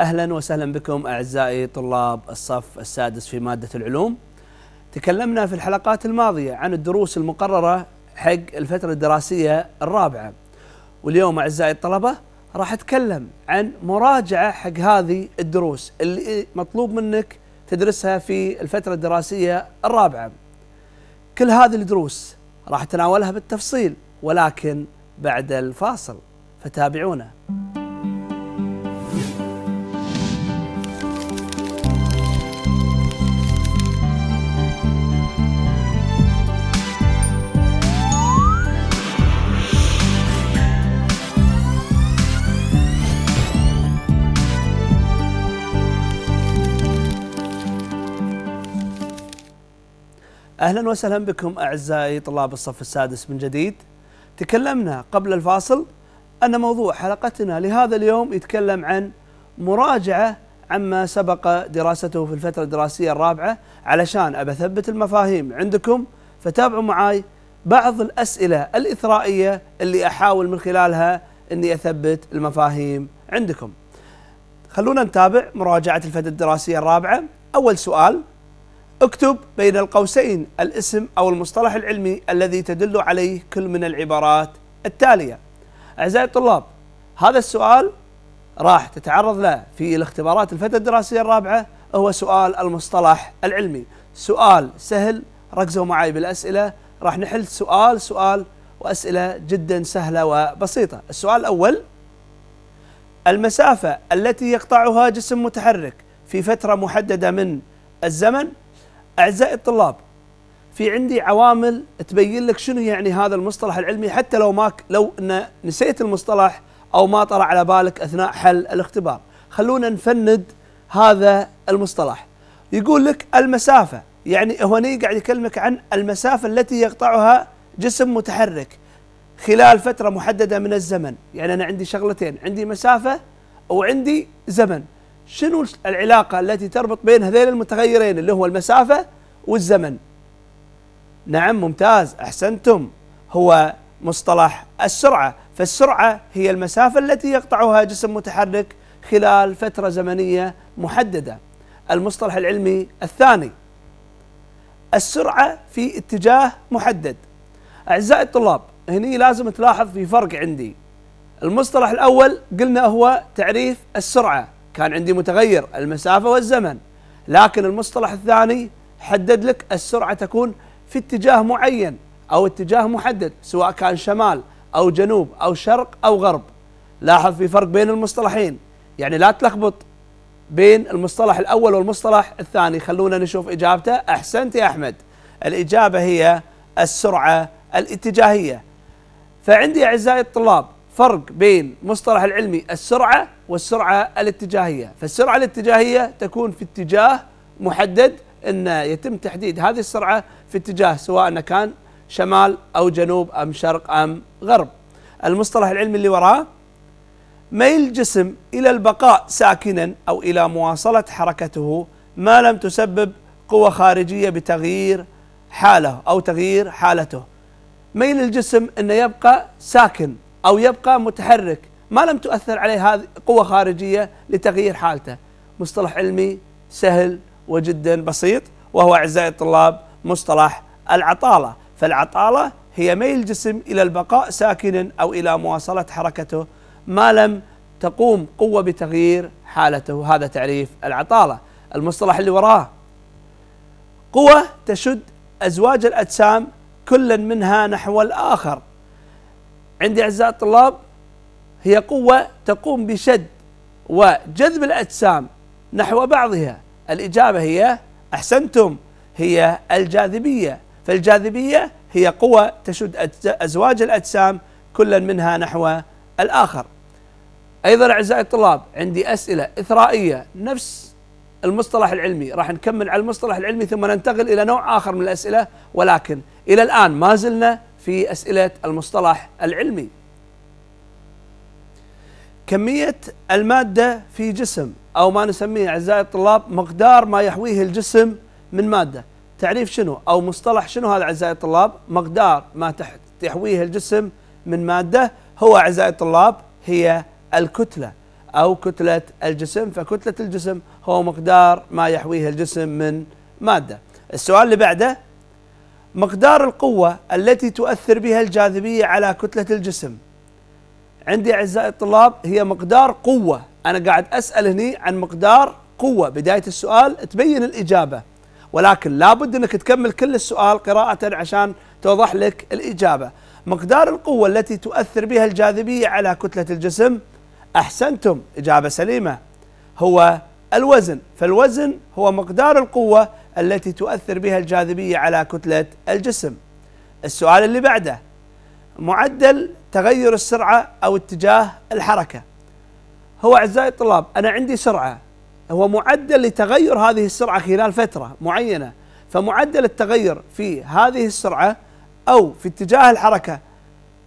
اهلا وسهلا بكم اعزائي طلاب الصف السادس في ماده العلوم. تكلمنا في الحلقات الماضيه عن الدروس المقرره حق الفتره الدراسيه الرابعه. واليوم اعزائي الطلبه راح اتكلم عن مراجعه حق هذه الدروس اللي مطلوب منك تدرسها في الفتره الدراسيه الرابعه. كل هذه الدروس راح اتناولها بالتفصيل ولكن بعد الفاصل فتابعونا. اهلا وسهلا بكم اعزائي طلاب الصف السادس من جديد. تكلمنا قبل الفاصل ان موضوع حلقتنا لهذا اليوم يتكلم عن مراجعه عما سبق دراسته في الفتره الدراسيه الرابعه علشان ابى اثبت المفاهيم عندكم فتابعوا معي بعض الاسئله الاثرائيه اللي احاول من خلالها اني اثبت المفاهيم عندكم. خلونا نتابع مراجعه الفتره الدراسيه الرابعه، اول سؤال اكتب بين القوسين الاسم أو المصطلح العلمي الذي تدل عليه كل من العبارات التالية أعزائي الطلاب هذا السؤال راح تتعرض له في الاختبارات الفترة الدراسية الرابعة هو سؤال المصطلح العلمي سؤال سهل ركزوا معي بالأسئلة راح نحل سؤال سؤال وأسئلة جدا سهلة وبسيطة السؤال الأول المسافة التي يقطعها جسم متحرك في فترة محددة من الزمن أعزائي الطلاب في عندي عوامل تبين لك شنو يعني هذا المصطلح العلمي حتى لو ما لو ان نسيت المصطلح او ما طرى على بالك اثناء حل الاختبار، خلونا نفند هذا المصطلح. يقول لك المسافه، يعني هوني قاعد يكلمك عن المسافه التي يقطعها جسم متحرك خلال فتره محدده من الزمن، يعني انا عندي شغلتين، عندي مسافه وعندي زمن. شنو العلاقة التي تربط بين هذين المتغيرين اللي هو المسافة والزمن نعم ممتاز أحسنتم هو مصطلح السرعة فالسرعة هي المسافة التي يقطعها جسم متحرك خلال فترة زمنية محددة المصطلح العلمي الثاني السرعة في اتجاه محدد أعزائي الطلاب هني لازم تلاحظ في فرق عندي المصطلح الأول قلنا هو تعريف السرعة كان عندي متغير المسافة والزمن لكن المصطلح الثاني حدد لك السرعة تكون في اتجاه معين أو اتجاه محدد سواء كان شمال أو جنوب أو شرق أو غرب لاحظ في فرق بين المصطلحين يعني لا تلخبط بين المصطلح الأول والمصطلح الثاني خلونا نشوف إجابته أحسنت يا أحمد الإجابة هي السرعة الاتجاهية فعندي أعزائي الطلاب فرق بين مصطلح العلمي السرعة والسرعة الاتجاهية فالسرعة الاتجاهية تكون في اتجاه محدد أن يتم تحديد هذه السرعة في اتجاه سواء كان شمال أو جنوب أم شرق أم غرب المصطلح العلمي اللي وراه ميل الجسم إلى البقاء ساكنا أو إلى مواصلة حركته ما لم تسبب قوة خارجية بتغيير حاله أو تغيير حالته ميل الجسم أنه يبقى ساكن أو يبقى متحرك ما لم تؤثر عليه هذه قوة خارجية لتغيير حالته مصطلح علمي سهل وجدا بسيط وهو أعزائي الطلاب مصطلح العطالة فالعطالة هي ميل الجسم إلى البقاء ساكنا أو إلى مواصلة حركته ما لم تقوم قوة بتغيير حالته هذا تعريف العطالة المصطلح اللي وراه قوة تشد أزواج الأجسام كل منها نحو الآخر عندي أعزائي الطلاب هي قوة تقوم بشد وجذب الأجسام نحو بعضها الإجابة هي أحسنتم هي الجاذبية فالجاذبية هي قوة تشد أزواج الأجسام كلا منها نحو الآخر أيضا أعزائي الطلاب عندي أسئلة إثرائية نفس المصطلح العلمي راح نكمل على المصطلح العلمي ثم ننتقل إلى نوع آخر من الأسئلة ولكن إلى الآن ما زلنا في أسئلة المصطلح العلمي كمية المادة في جسم أو ما نسميه أعزائي الطلاب مقدار ما يحويه الجسم من مادة تعريف شنو أو مصطلح شنو هذا أعزائي الطلاب مقدار ما يحويه الجسم من مادة هو أعزائي الطلاب هي الكتلة أو كتلة الجسم فكتلة الجسم هو مقدار ما يحويه الجسم من مادة السؤال اللي بعده مقدار القوة التي تؤثر بها الجاذبية على كتلة الجسم عندي اعزائي الطلاب هي مقدار قوه انا قاعد اسال هني عن مقدار قوه بدايه السؤال تبين الاجابه ولكن لابد انك تكمل كل السؤال قراءه عشان توضح لك الاجابه مقدار القوه التي تؤثر بها الجاذبيه على كتله الجسم احسنتم اجابه سليمه هو الوزن فالوزن هو مقدار القوه التي تؤثر بها الجاذبيه على كتله الجسم السؤال اللي بعده معدل تغير السرعة أو اتجاه الحركة هو أعزائي الطلاب أنا عندي سرعة هو معدل لتغير هذه السرعة خلال فترة معينة فمعدل التغير في هذه السرعة أو في اتجاه الحركة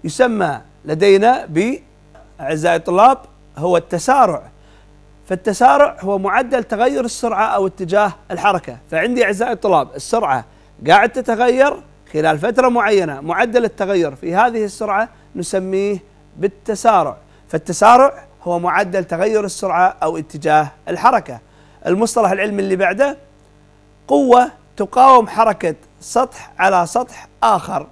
يسمى لدينا ب أعزائي الطلاب هو التسارع فالتسارع هو معدل تغير السرعة أو اتجاه الحركة فعندي أعزائي الطلاب السرعة قاعد تتغير خلال فترة معينة معدل التغير في هذه السرعة نسميه بالتسارع فالتسارع هو معدل تغير السرعة أو اتجاه الحركة المصطلح العلمي اللي بعده قوة تقاوم حركة سطح على سطح آخر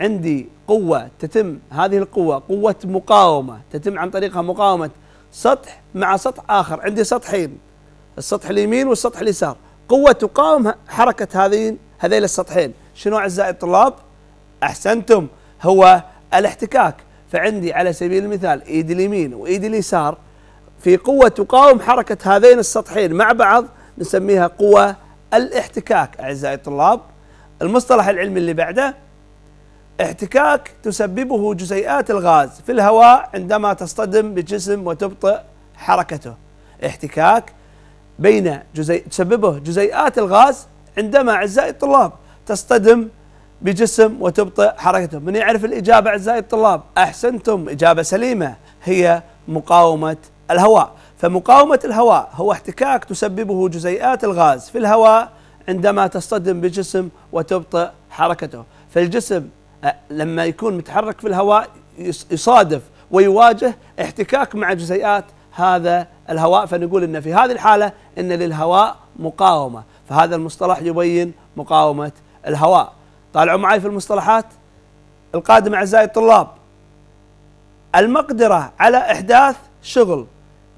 عندي قوة تتم هذه القوة قوة مقاومة تتم عن طريقها مقاومة سطح مع سطح آخر عندي سطحين السطح اليمين والسطح اليسار قوة تقاوم حركة هذين هذيل السطحين شنو أعزائي الطلاب أحسنتم هو الاحتكاك فعندي على سبيل المثال ايد اليمين وايد اليسار في قوة تقاوم حركة هذين السطحين مع بعض نسميها قوة الاحتكاك أعزائي الطلاب المصطلح العلمي اللي بعده احتكاك تسببه جزيئات الغاز في الهواء عندما تصطدم بجسم وتبطئ حركته احتكاك بين جزي... تسببه جزيئات الغاز عندما أعزائي الطلاب تصطدم بجسم وتبطئ حركته من يعرف الإجابة أعزائي الطلاب أحسنتم إجابة سليمة هي مقاومة الهواء فمقاومة الهواء هو احتكاك تسببه جزيئات الغاز في الهواء عندما تصطدم بجسم وتبطئ حركته فالجسم أه، لما يكون متحرك في الهواء يصادف ويواجه احتكاك مع جزيئات هذا الهواء فنقول ان في هذه الحاله ان للهواء مقاومه فهذا المصطلح يبين مقاومه الهواء طالعوا معي في المصطلحات القادمة أعزائي الطلاب المقدرة على إحداث شغل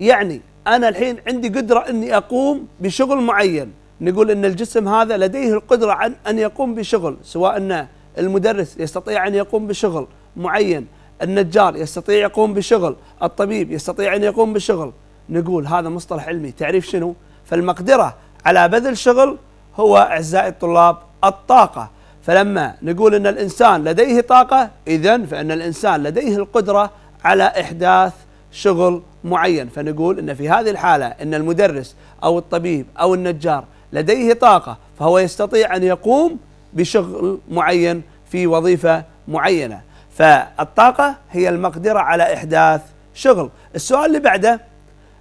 يعني أنا الحين عندي قدرة أني أقوم بشغل معين نقول أن الجسم هذا لديه القدرة عن أن يقوم بشغل سواء أن المدرس يستطيع أن يقوم بشغل معين النجار يستطيع يقوم بشغل الطبيب يستطيع أن يقوم بشغل نقول هذا مصطلح علمي تعريف شنو فالمقدرة على بذل شغل هو أعزائي الطلاب الطاقة فلما نقول ان الانسان لديه طاقه اذا فان الانسان لديه القدره على احداث شغل معين فنقول ان في هذه الحاله ان المدرس او الطبيب او النجار لديه طاقه فهو يستطيع ان يقوم بشغل معين في وظيفه معينه فالطاقه هي المقدره على احداث شغل السؤال اللي بعده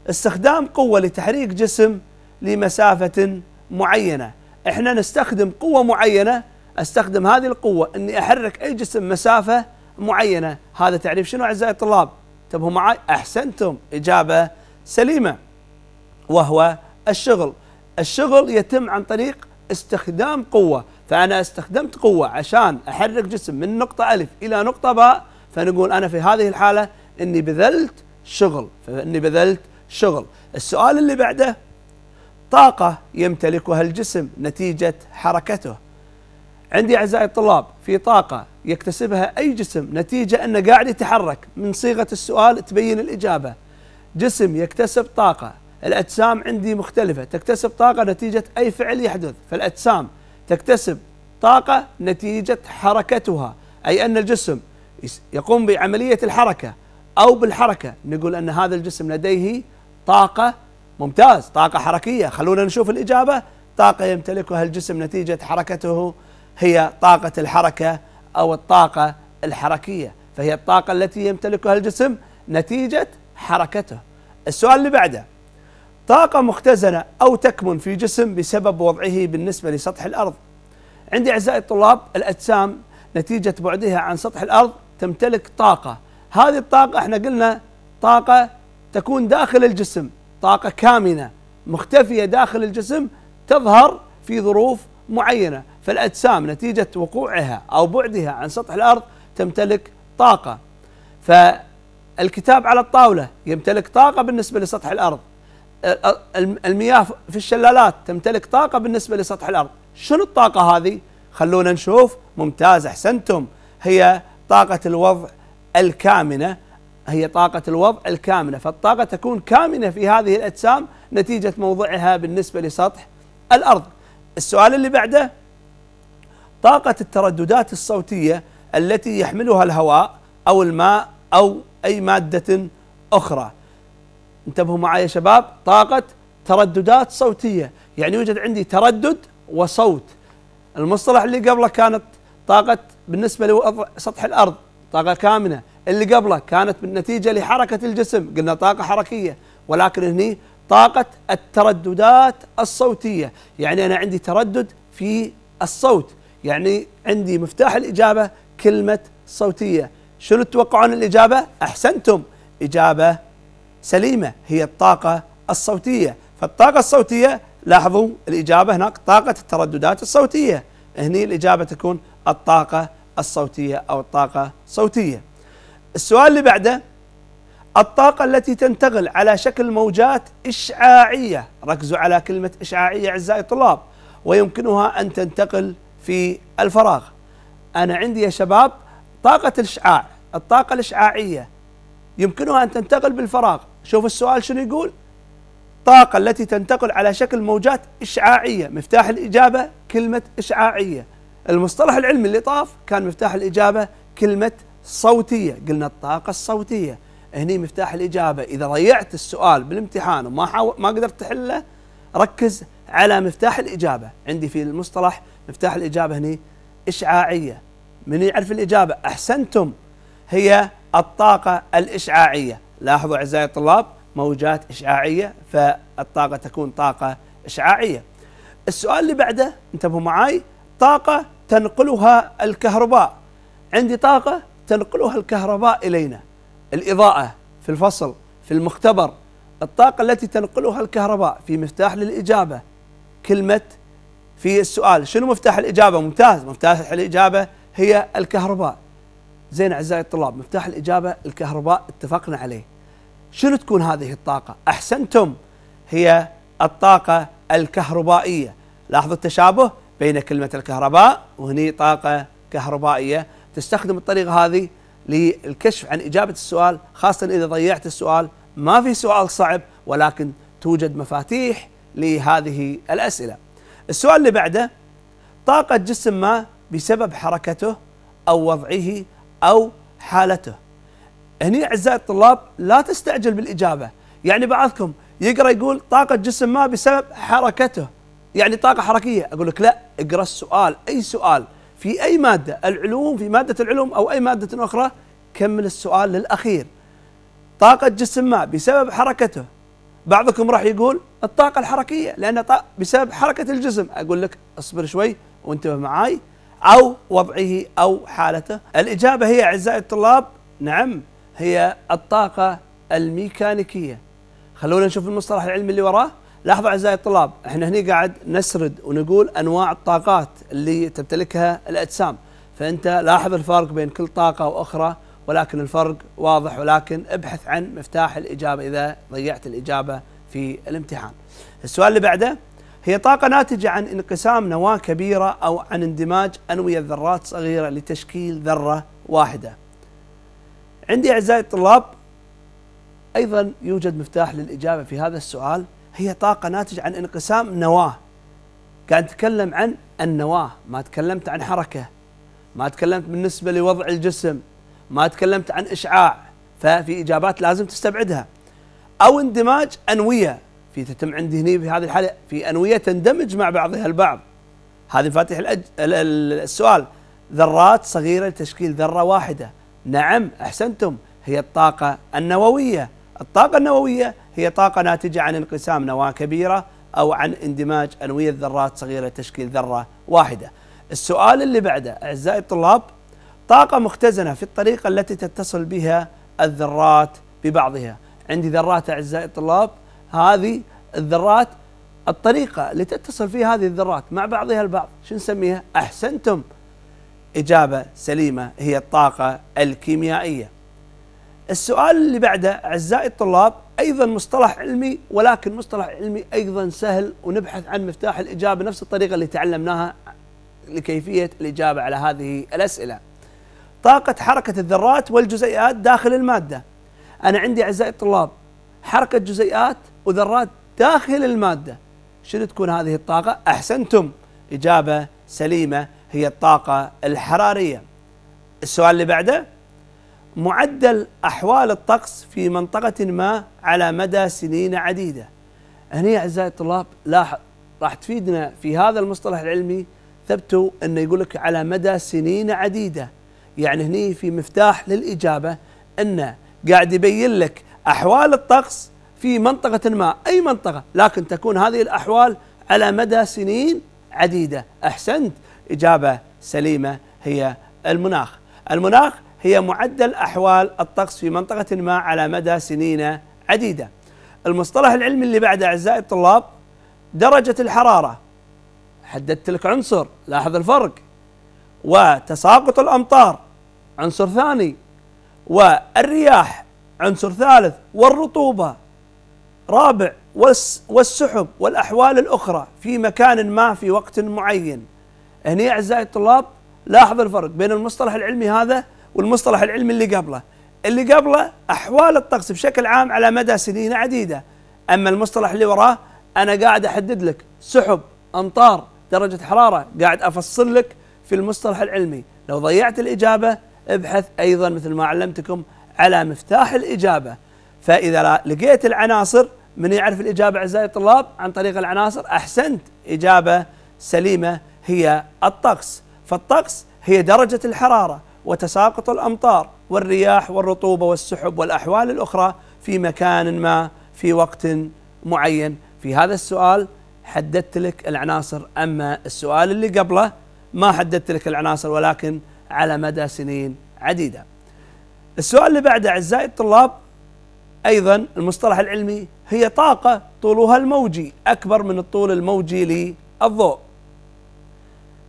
استخدام قوه لتحريك جسم لمسافه معينه احنا نستخدم قوه معينه استخدم هذه القوه اني احرك اي جسم مسافه معينه هذا تعريف شنو اعزائي الطلاب انتبهوا معي احسنتم اجابه سليمه وهو الشغل الشغل يتم عن طريق استخدام قوه فانا استخدمت قوه عشان احرك جسم من نقطه الف الى نقطه باء فنقول انا في هذه الحاله اني بذلت شغل فاني بذلت شغل السؤال اللي بعده طاقه يمتلكها الجسم نتيجه حركته عندي أعزائي الطلاب في طاقة يكتسبها أي جسم نتيجة أنه قاعد يتحرك من صيغة السؤال تبين الإجابة جسم يكتسب طاقة الأجسام عندي مختلفة تكتسب طاقة نتيجة أي فعل يحدث فالأجسام تكتسب طاقة نتيجة حركتها أي أن الجسم يقوم بعملية الحركة أو بالحركة نقول أن هذا الجسم لديه طاقة ممتاز طاقة حركية خلونا نشوف الإجابة طاقة يمتلكها الجسم نتيجة حركته هي طاقة الحركة أو الطاقة الحركية فهي الطاقة التي يمتلكها الجسم نتيجة حركته السؤال اللي بعده طاقة مختزنة أو تكمن في جسم بسبب وضعه بالنسبة لسطح الأرض عندي أعزائي الطلاب الأجسام نتيجة بعدها عن سطح الأرض تمتلك طاقة هذه الطاقة احنا قلنا طاقة تكون داخل الجسم طاقة كامنة مختفية داخل الجسم تظهر في ظروف معينة فالأجسام نتيجة وقوعها أو بعدها عن سطح الأرض تمتلك طاقة فالكتاب على الطاولة يمتلك طاقة بالنسبة لسطح الأرض المياه في الشلالات تمتلك طاقة بالنسبة لسطح الأرض شنو الطاقة هذه؟ خلونا نشوف ممتاز أحسنتم هي طاقة الوضع الكامنة هي طاقة الوضع الكامنة فالطاقة تكون كامنة في هذه الأجسام نتيجة موضعها بالنسبة لسطح الأرض السؤال اللي بعده طاقة الترددات الصوتية التي يحملها الهواء أو الماء أو أي مادة أخرى انتبهوا معي يا شباب طاقة ترددات صوتية يعني يوجد عندي تردد وصوت المصطلح اللي قبله كانت طاقة بالنسبة لسطح الأرض طاقة كامنة اللي قبله كانت بالنتيجة لحركة الجسم قلنا طاقة حركية ولكن هني طاقة الترددات الصوتية يعني أنا عندي تردد في الصوت يعني عندي مفتاح الإجابة كلمة صوتية شنو تتوقعون الإجابة؟ أحسنتم إجابة سليمة هي الطاقة الصوتية فالطاقة الصوتية لاحظوا الإجابة هناك طاقة الترددات الصوتية هني الإجابة تكون الطاقة الصوتية أو الطاقة الصوتية السؤال اللي بعده الطاقة التي تنتقل على شكل موجات إشعاعية ركزوا على كلمة إشعاعية أعزائي الطلاب ويمكنها أن تنتقل في الفراغ أنا عندي يا شباب طاقة الإشعاع الطاقة الإشعاعية يمكنها أن تنتقل بالفراغ شوف السؤال شنو يقول طاقة التي تنتقل على شكل موجات إشعاعية مفتاح الإجابة كلمة إشعاعية المصطلح العلمي اللي طاف كان مفتاح الإجابة كلمة صوتية قلنا الطاقة الصوتية هني مفتاح الإجابة إذا ضيعت السؤال بالامتحان وما حاو... ما قدرت تحله ركز على مفتاح الإجابة عندي في المصطلح مفتاح الإجابة هني إشعاعية من يعرف الإجابة أحسنتم هي الطاقة الإشعاعية لاحظوا أعزائي الطلاب موجات إشعاعية فالطاقة تكون طاقة إشعاعية السؤال اللي بعده انتبهوا معاي طاقة تنقلها الكهرباء عندي طاقة تنقلها الكهرباء إلينا الإضاءة في الفصل في المختبر الطاقة التي تنقلها الكهرباء في مفتاح للإجابة كلمة في السؤال شنو مفتاح الإجابة ممتاز مفتاح الإجابة هي الكهرباء زين أعزائي الطلاب مفتاح الإجابة الكهرباء اتفقنا عليه شنو تكون هذه الطاقة أحسنتم هي الطاقة الكهربائية لاحظوا التشابه بين كلمة الكهرباء وهني طاقة كهربائية تستخدم الطريقة هذه للكشف عن إجابة السؤال خاصة إذا ضيعت السؤال ما في سؤال صعب ولكن توجد مفاتيح لهذه الأسئلة السؤال اللي بعده طاقة جسم ما بسبب حركته أو وضعه أو حالته هني أعزائي الطلاب لا تستعجل بالإجابة يعني بعضكم يقرأ يقول طاقة جسم ما بسبب حركته يعني طاقة حركية أقول لك لا اقرأ السؤال أي سؤال في أي مادة العلوم في مادة العلوم أو أي مادة أخرى كمل السؤال للأخير طاقة جسم ما بسبب حركته بعضكم راح يقول الطاقة الحركية لأن بسبب حركة الجسم أقول لك اصبر شوي وانتبه معاي أو وضعه أو حالته الإجابة هي أعزائي الطلاب نعم هي الطاقة الميكانيكية خلونا نشوف المصطلح العلمي اللي وراه لاحظوا أعزائي الطلاب احنا هنا قاعد نسرد ونقول أنواع الطاقات اللي تمتلكها الأجسام فأنت لاحظ الفرق بين كل طاقة وأخرى ولكن الفرق واضح ولكن ابحث عن مفتاح الإجابة إذا ضيعت الإجابة في الامتحان السؤال اللي بعده هي طاقة ناتجة عن انقسام نواة كبيرة أو عن اندماج أنوية ذرات صغيرة لتشكيل ذرة واحدة عندي أعزائي الطلاب أيضا يوجد مفتاح للإجابة في هذا السؤال هي طاقة ناتجة عن انقسام نواة قاعد تكلم عن النواة ما تكلمت عن حركة ما تكلمت بالنسبة لوضع الجسم ما تكلمت عن إشعاع ففي إجابات لازم تستبعدها أو اندماج أنوية في تتم عندي هنا في هذه الحالة في أنوية تندمج مع بعضها البعض هذه مفاتيح الأج... السؤال ذرات صغيرة لتشكيل ذرة واحدة نعم أحسنتم هي الطاقة النووية الطاقة النووية هي طاقة ناتجة عن انقسام نواة كبيرة أو عن اندماج أنوية ذرات صغيرة لتشكيل ذرة واحدة السؤال اللي بعده أعزائي الطلاب طاقة مختزنة في الطريقة التي تتصل بها الذرات ببعضها عندي ذرات أعزائي الطلاب هذه الذرات الطريقة اللي تتصل فيها هذه الذرات مع بعضها البعض شو نسميها أحسنتم إجابة سليمة هي الطاقة الكيميائية السؤال اللي بعده أعزائي الطلاب أيضا مصطلح علمي ولكن مصطلح علمي أيضا سهل ونبحث عن مفتاح الإجابة نفس الطريقة اللي تعلمناها لكيفية الإجابة على هذه الأسئلة طاقة حركة الذرات والجزيئات داخل المادة أنا عندي أعزائي الطلاب حركة جزيئات وذرات داخل المادة شنو تكون هذه الطاقة؟ أحسنتم إجابة سليمة هي الطاقة الحرارية السؤال اللي بعده معدل أحوال الطقس في منطقة ما على مدى سنين عديدة هنا أعزائي الطلاب لاحظ راح تفيدنا في هذا المصطلح العلمي ثبتوا أنه يقول لك على مدى سنين عديدة يعني هني في مفتاح للإجابة أنه قاعد يبين لك أحوال الطقس في منطقة ما أي منطقة لكن تكون هذه الأحوال على مدى سنين عديدة أحسنت إجابة سليمة هي المناخ المناخ هي معدل أحوال الطقس في منطقة ما على مدى سنين عديدة المصطلح العلمي اللي بعده أعزائي الطلاب درجة الحرارة حددت لك عنصر لاحظ الفرق وتساقط الأمطار عنصر ثاني والرياح عنصر ثالث والرطوبة رابع والسحب والأحوال الأخرى في مكان ما في وقت معين هنا أعزائي الطلاب لاحظ الفرق بين المصطلح العلمي هذا والمصطلح العلمي اللي قبله اللي قبله أحوال الطقس بشكل عام على مدى سنين عديدة أما المصطلح اللي وراه أنا قاعد أحدد لك سحب أمطار درجة حرارة قاعد أفصل لك في المصطلح العلمي لو ضيعت الإجابة ابحث أيضا مثل ما علمتكم على مفتاح الإجابة فإذا لقيت العناصر من يعرف الإجابة أعزائي الطلاب عن طريق العناصر أحسنت إجابة سليمة هي الطقس فالطقس هي درجة الحرارة وتساقط الأمطار والرياح والرطوبة والسحب والأحوال الأخرى في مكان ما في وقت معين في هذا السؤال حددت لك العناصر أما السؤال اللي قبله ما حددت لك العناصر ولكن على مدى سنين عديدة السؤال اللي بعده أعزائي الطلاب أيضا المصطلح العلمي هي طاقة طولها الموجي أكبر من الطول الموجي للضوء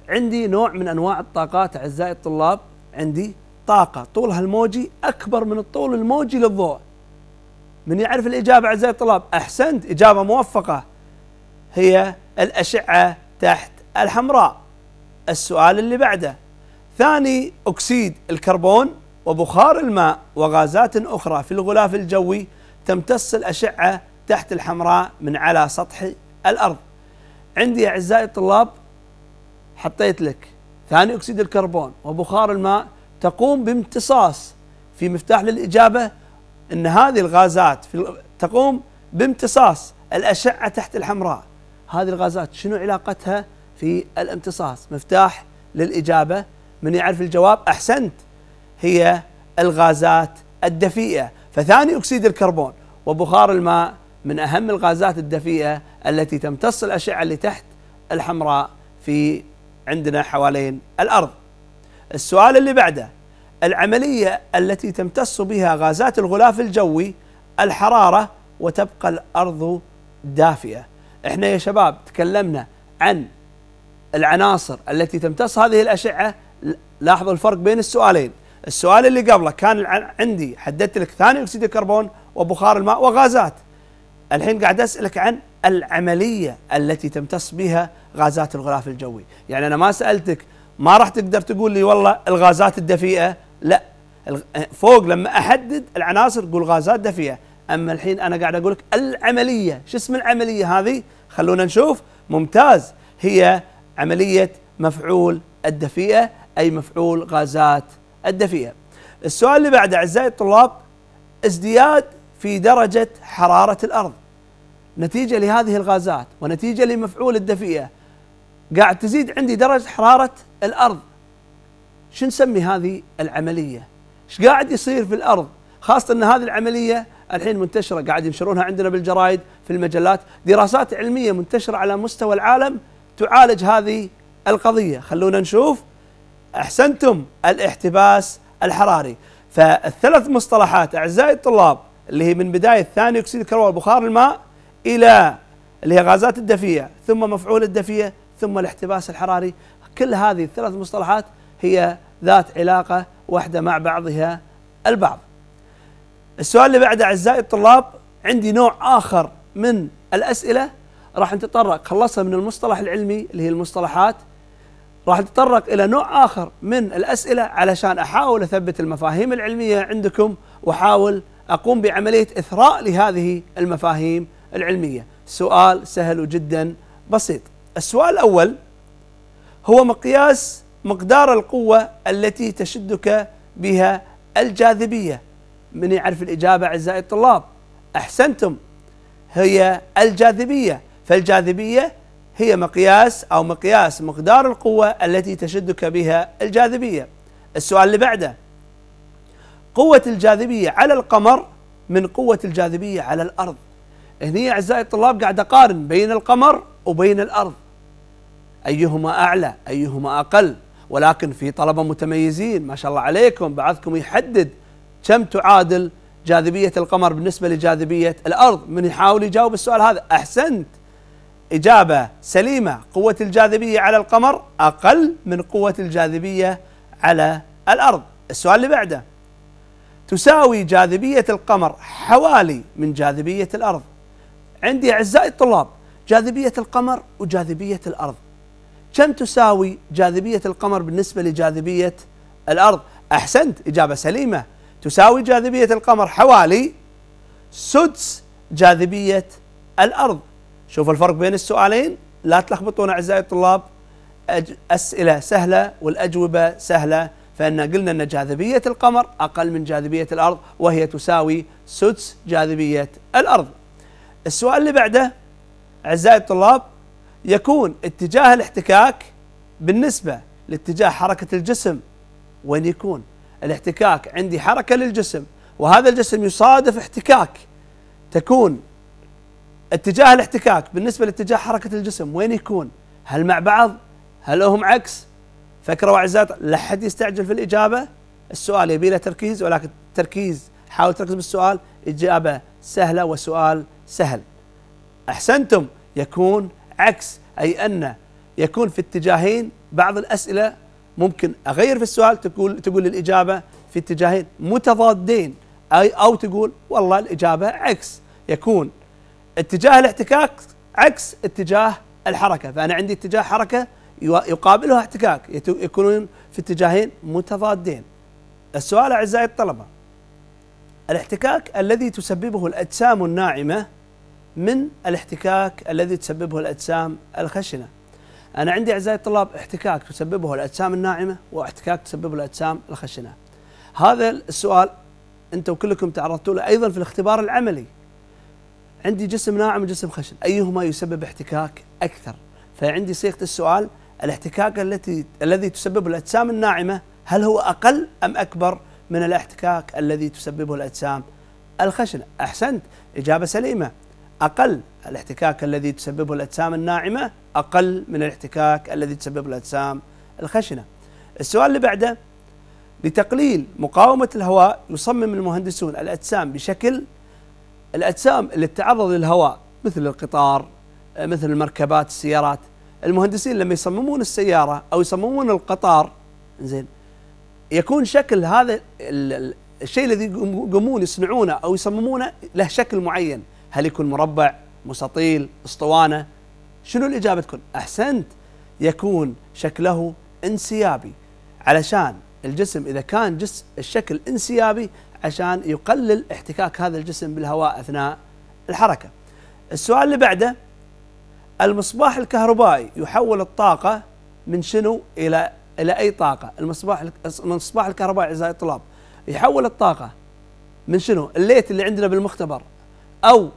عندي نوع من أنواع الطاقات أعزائي الطلاب عندي طاقة طولها الموجي أكبر من الطول الموجي للضوء من يعرف الإجابة أعزائي الطلاب أحسنت إجابة موفقة هي الأشعة تحت الحمراء السؤال اللي بعده ثاني أكسيد الكربون وبخار الماء وغازات أخرى في الغلاف الجوي تمتص الأشعة تحت الحمراء من على سطح الأرض عندي أعزائي الطلاب حطيت لك ثاني أكسيد الكربون وبخار الماء تقوم بامتصاص في مفتاح للإجابة أن هذه الغازات في تقوم بامتصاص الأشعة تحت الحمراء هذه الغازات شنو علاقتها في الامتصاص مفتاح للإجابة من يعرف الجواب احسنت هي الغازات الدفيئه فثاني اكسيد الكربون وبخار الماء من اهم الغازات الدفيئه التي تمتص الاشعه اللي تحت الحمراء في عندنا حوالين الارض. السؤال اللي بعده العمليه التي تمتص بها غازات الغلاف الجوي الحراره وتبقى الارض دافئه. احنا يا شباب تكلمنا عن العناصر التي تمتص هذه الاشعه لاحظوا الفرق بين السؤالين السؤال اللي قبله كان عندي حددت لك ثاني اكسيد الكربون وبخار الماء وغازات الحين قاعد اسالك عن العمليه التي تمتص بها غازات الغلاف الجوي يعني انا ما سالتك ما راح تقدر تقول لي والله الغازات الدفيئه لا فوق لما احدد العناصر قول غازات دفيئه اما الحين انا قاعد اقول لك العمليه شو اسم العمليه هذه خلونا نشوف ممتاز هي عمليه مفعول الدفيئه أي مفعول غازات الدفيئة السؤال اللي بعده أعزائي الطلاب ازدياد في درجة حرارة الأرض نتيجة لهذه الغازات ونتيجة لمفعول الدفيئة قاعد تزيد عندي درجة حرارة الأرض شو نسمي هذه العملية ايش قاعد يصير في الأرض خاصة أن هذه العملية الحين منتشرة قاعد ينشرونها عندنا بالجرائد في المجلات دراسات علمية منتشرة على مستوى العالم تعالج هذه القضية خلونا نشوف احسنتم الاحتباس الحراري فالثلاث مصطلحات اعزائي الطلاب اللي هي من بدايه ثاني اكسيد الكربون بخار الماء الى اللي هي غازات الدفيئه ثم مفعول الدفيئه ثم الاحتباس الحراري كل هذه الثلاث مصطلحات هي ذات علاقه واحده مع بعضها البعض. السؤال اللي بعده اعزائي الطلاب عندي نوع اخر من الاسئله راح نتطرق خلصها من المصطلح العلمي اللي هي المصطلحات راح نتطرق إلى نوع آخر من الأسئلة علشان أحاول أثبت المفاهيم العلمية عندكم وأحاول أقوم بعملية إثراء لهذه المفاهيم العلمية سؤال سهل وجدا بسيط السؤال الأول هو مقياس مقدار القوة التي تشدك بها الجاذبية من يعرف الإجابة أعزائي الطلاب أحسنتم هي الجاذبية فالجاذبية هي مقياس أو مقياس مقدار القوة التي تشدك بها الجاذبية السؤال اللي بعده قوة الجاذبية على القمر من قوة الجاذبية على الأرض هني أعزائي الطلاب قاعد أقارن بين القمر وبين الأرض أيهما أعلى أيهما أقل ولكن في طلبة متميزين ما شاء الله عليكم بعضكم يحدد كم تعادل جاذبية القمر بالنسبة لجاذبية الأرض من يحاول يجاوب السؤال هذا أحسنت إجابة سليمة قوة الجاذبية على القمر أقل من قوة الجاذبية على الأرض السؤال اللي بعده تساوي جاذبية القمر حوالي من جاذبية الأرض عندي أعزائي الطلاب جاذبية القمر وجاذبية الأرض كم تساوي جاذبية القمر بالنسبة لجاذبية الأرض أحسنت إجابة سليمة تساوي جاذبية القمر حوالي سدس جاذبية الأرض شوف الفرق بين السؤالين لا تلخبطون أعزائي الطلاب أسئلة سهلة والأجوبة سهلة فإن قلنا أن جاذبية القمر أقل من جاذبية الأرض وهي تساوي سدس جاذبية الأرض السؤال اللي بعده أعزائي الطلاب يكون اتجاه الاحتكاك بالنسبة لاتجاه حركة الجسم وين يكون الاحتكاك عندي حركة للجسم وهذا الجسم يصادف احتكاك تكون اتجاه الاحتكاك بالنسبه لاتجاه حركه الجسم وين يكون؟ هل مع بعض؟ هل هم عكس؟ فكروا اعزائي لا حد يستعجل في الاجابه السؤال يبي له تركيز ولكن تركيز حاول تركز بالسؤال اجابه سهله وسؤال سهل. احسنتم يكون عكس اي ان يكون في اتجاهين بعض الاسئله ممكن اغير في السؤال تقول تقول الاجابه في اتجاهين متضادين اي او تقول والله الاجابه عكس يكون اتجاه الاحتكاك عكس اتجاه الحركه فانا عندي اتجاه حركه يقابلها احتكاك يكونون في اتجاهين متضادين السؤال اعزائي الطلبه الاحتكاك الذي تسببه الاجسام الناعمه من الاحتكاك الذي تسببه الاجسام الخشنه انا عندي اعزائي الطلاب احتكاك تسببه الاجسام الناعمه واحتكاك تسببه الاجسام الخشنه هذا السؤال انتم كلكم تعرضتوا له ايضا في الاختبار العملي عندي جسم ناعم وجسم خشن أيهما يسبب احتكاك أكثر فعندي صيغة السؤال الاحتكاك التي الذي تسببه الأجسام الناعمة هل هو أقل أم أكبر من الاحتكاك الذي تسببه الأجسام الخشنة أحسنت إجابة سليمة أقل الاحتكاك الذي تسببه الأجسام الناعمة أقل من الاحتكاك الذي تسببه الأجسام الخشنة السؤال اللي بعده لتقليل مقاومة الهواء يصمم المهندسون الأجسام بشكل الأجسام اللي تتعرض للهواء مثل القطار آه، مثل المركبات السيارات المهندسين لما يصممون السيارة أو يصممون القطار زين يكون شكل هذا الشيء الذي يقومون يصنعونه أو يصممونه له شكل معين هل يكون مربع مستطيل اسطوانة شنو الإجابة تكون أحسنت يكون شكله انسيابي علشان الجسم إذا كان جسم الشكل انسيابي عشان يقلل احتكاك هذا الجسم بالهواء اثناء الحركه. السؤال اللي بعده المصباح الكهربائي يحول الطاقه من شنو الى الى اي طاقه؟ المصباح المصباح الكهربائي اعزائي الطلاب يحول الطاقه من شنو؟ الليت اللي عندنا بالمختبر او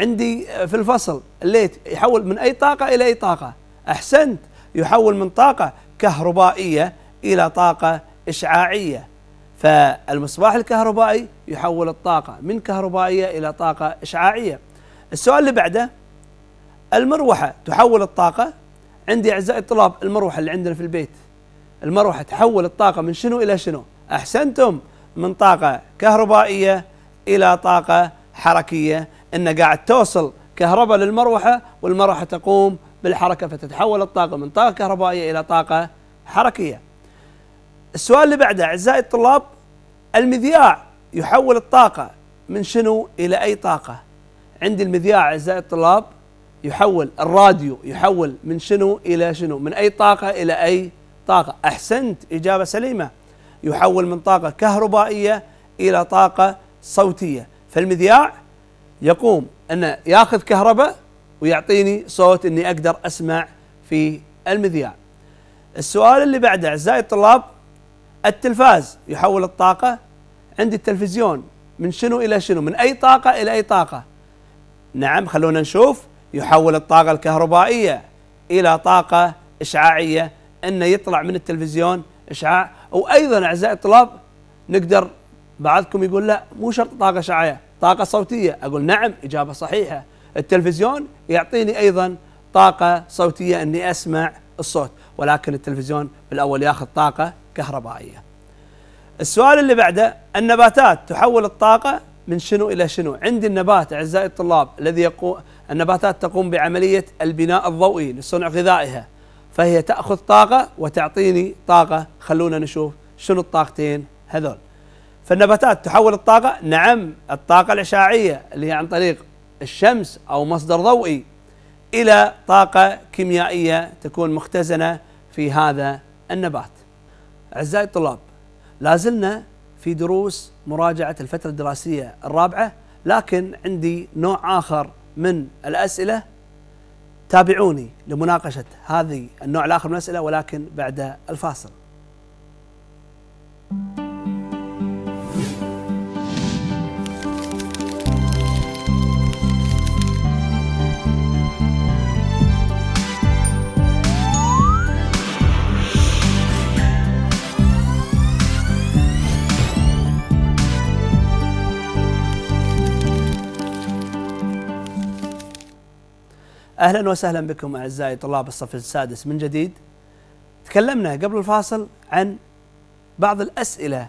عندي في الفصل الليت يحول من اي طاقه الى اي طاقه؟ احسنت يحول من طاقه كهربائيه الى طاقه اشعاعيه فالمصباح الكهربائي يحول الطاقة من كهربائية إلى طاقة إشعاعية السؤال اللي بعده المروحة تحول الطاقة عندي أعزائي الطلاب المروحة اللي عندنا في البيت المروحة تحول الطاقة من شنو إلى شنو أحسنتم من طاقة كهربائية إلى طاقة حركية إن قاعد توصل كهرباء للمروحة والمروحة تقوم بالحركة فتتحول الطاقة من طاقة كهربائية إلى طاقة حركية السؤال اللي بعده اعزائي الطلاب المذياع يحول الطاقه من شنو الى اي طاقه عندي المذياع اعزائي الطلاب يحول الراديو يحول من شنو الى شنو من اي طاقه الى اي طاقه احسنت اجابه سليمه يحول من طاقه كهربائيه الى طاقه صوتيه فالمذياع يقوم انه ياخذ كهرباء ويعطيني صوت اني اقدر اسمع في المذياع السؤال اللي بعده اعزائي الطلاب التلفاز يحول الطاقة عندي التلفزيون من شنو إلى شنو من أي طاقة إلى أي طاقة نعم خلونا نشوف يحول الطاقة الكهربائية إلى طاقة إشعاعية أنه يطلع من التلفزيون إشعاع وأيضا أعزائي الطلاب نقدر بعضكم يقول لا مو شرط طاقة إشعاعية طاقة صوتية أقول نعم إجابة صحيحة التلفزيون يعطيني أيضا طاقة صوتية أني أسمع الصوت ولكن التلفزيون بالأول ياخذ طاقة كهربائية السؤال اللي بعده النباتات تحول الطاقة من شنو إلى شنو عندي النبات أعزائي الطلاب الذي يقوم النباتات تقوم بعملية البناء الضوئي لصنع غذائها فهي تأخذ طاقة وتعطيني طاقة خلونا نشوف شنو الطاقتين هذول فالنباتات تحول الطاقة نعم الطاقة الإشعاعية اللي هي عن طريق الشمس أو مصدر ضوئي إلى طاقة كيميائية تكون مختزنة في هذا النبات أعزائي الطلاب لازلنا في دروس مراجعة الفترة الدراسية الرابعة لكن عندي نوع آخر من الأسئلة تابعوني لمناقشة هذه النوع الآخر من الأسئلة ولكن بعد الفاصل اهلا وسهلا بكم اعزائي طلاب الصف السادس من جديد. تكلمنا قبل الفاصل عن بعض الاسئله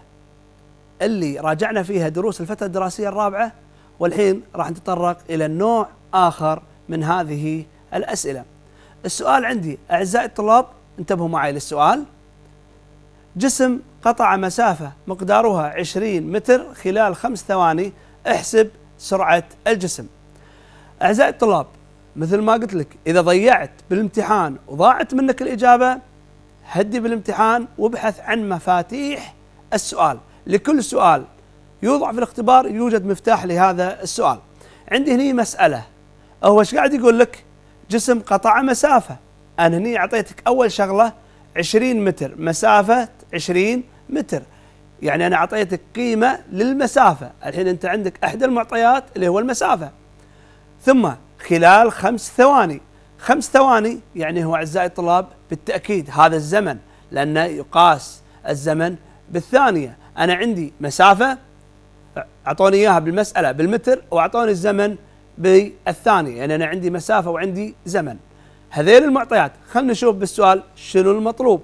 اللي راجعنا فيها دروس الفتره الدراسيه الرابعه والحين راح نتطرق الى نوع اخر من هذه الاسئله. السؤال عندي اعزائي الطلاب انتبهوا معي للسؤال. جسم قطع مسافه مقدارها 20 متر خلال خمس ثواني احسب سرعه الجسم. اعزائي الطلاب مثل ما قلت لك اذا ضيعت بالامتحان وضاعت منك الاجابه هدي بالامتحان وابحث عن مفاتيح السؤال لكل سؤال يوضع في الاختبار يوجد مفتاح لهذا السؤال عندي هني مساله هو ايش قاعد يقول لك جسم قطع مسافه انا هني اعطيتك اول شغله 20 متر مسافه 20 متر يعني انا اعطيتك قيمه للمسافه الحين انت عندك احدى المعطيات اللي هو المسافه ثم خلال خمس ثواني خمس ثواني يعني هو أعزائي الطلاب بالتأكيد هذا الزمن لأنه يقاس الزمن بالثانية أنا عندي مسافة أعطوني إياها بالمسألة بالمتر وأعطوني الزمن بالثانية يعني أنا عندي مسافة وعندي زمن هذيل المعطيات خلينا نشوف بالسؤال شنو المطلوب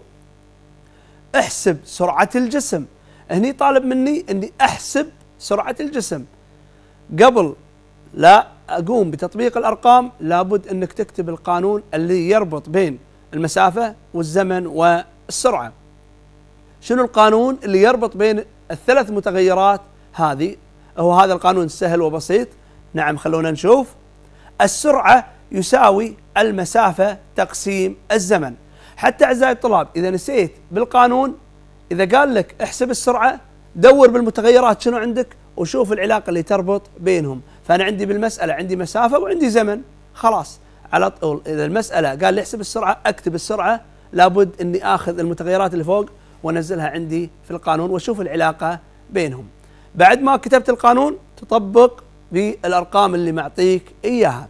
احسب سرعة الجسم هني طالب مني أني أحسب سرعة الجسم قبل لا اقوم بتطبيق الارقام لابد انك تكتب القانون اللي يربط بين المسافه والزمن والسرعه. شنو القانون اللي يربط بين الثلاث متغيرات هذه؟ هو هذا القانون سهل وبسيط. نعم خلونا نشوف. السرعه يساوي المسافه تقسيم الزمن. حتى اعزائي الطلاب اذا نسيت بالقانون اذا قال لك احسب السرعه دور بالمتغيرات شنو عندك وشوف العلاقه اللي تربط بينهم. فأنا عندي بالمسألة عندي مسافة وعندي زمن خلاص على طول إذا المسألة قال لي احسب السرعة أكتب السرعة لابد أني آخذ المتغيرات اللي فوق وانزلها عندي في القانون واشوف العلاقه بينهم. بعد ما كتبت القانون تطبق بالارقام اللي معطيك اياها.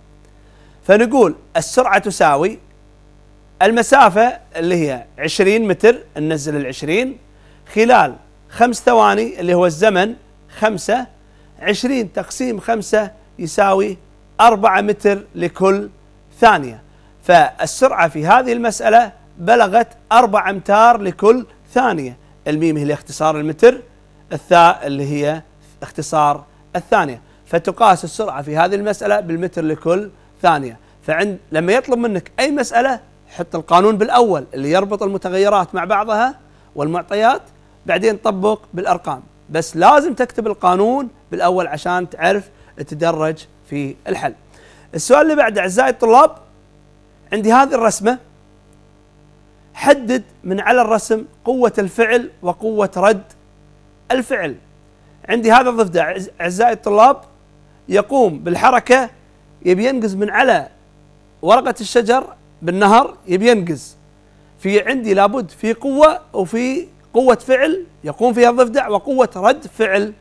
فنقول السرعه تساوي المسافه اللي هي 20 متر ننزل ال 20 خلال خمس ثواني اللي هو الزمن خمسه 20 تقسيم 5 يساوي 4 متر لكل ثانية فالسرعة في هذه المسألة بلغت 4 أمتار لكل ثانية الميم هي اختصار المتر الثاء اللي هي اختصار الثانية فتقاس السرعة في هذه المسألة بالمتر لكل ثانية فعند لما يطلب منك أي مسألة حط القانون بالأول اللي يربط المتغيرات مع بعضها والمعطيات بعدين طبق بالأرقام بس لازم تكتب القانون بالاول عشان تعرف تدرج في الحل. السؤال اللي بعده اعزائي الطلاب عندي هذه الرسمه حدد من على الرسم قوه الفعل وقوه رد الفعل. عندي هذا الضفدع اعزائي الطلاب يقوم بالحركه يبي ينقز من على ورقه الشجر بالنهر يبي ينقز. في عندي لابد في قوه وفي قوة فعل يقوم فيها الضفدع وقوة رد فعل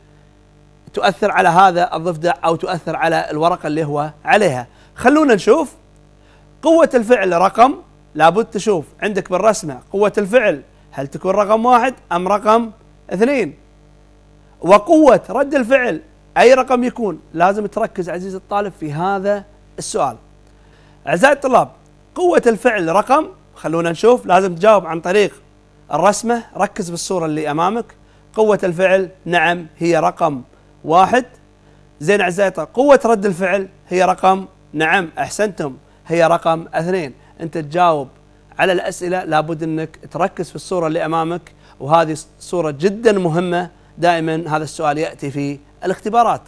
تؤثر على هذا الضفدع أو تؤثر على الورقة اللي هو عليها خلونا نشوف قوة الفعل رقم لابد تشوف عندك بالرسمة قوة الفعل هل تكون رقم واحد أم رقم اثنين وقوة رد الفعل أي رقم يكون لازم تركز عزيزي الطالب في هذا السؤال أعزائي الطلاب قوة الفعل رقم خلونا نشوف لازم تجاوب عن طريق الرسمة ركز بالصورة اللي أمامك قوة الفعل نعم هي رقم واحد زين عزيزة قوة رد الفعل هي رقم نعم أحسنتم هي رقم اثنين أنت تجاوب على الأسئلة لابد أنك تركز في الصورة اللي أمامك وهذه صورة جدا مهمة دائما هذا السؤال يأتي في الاختبارات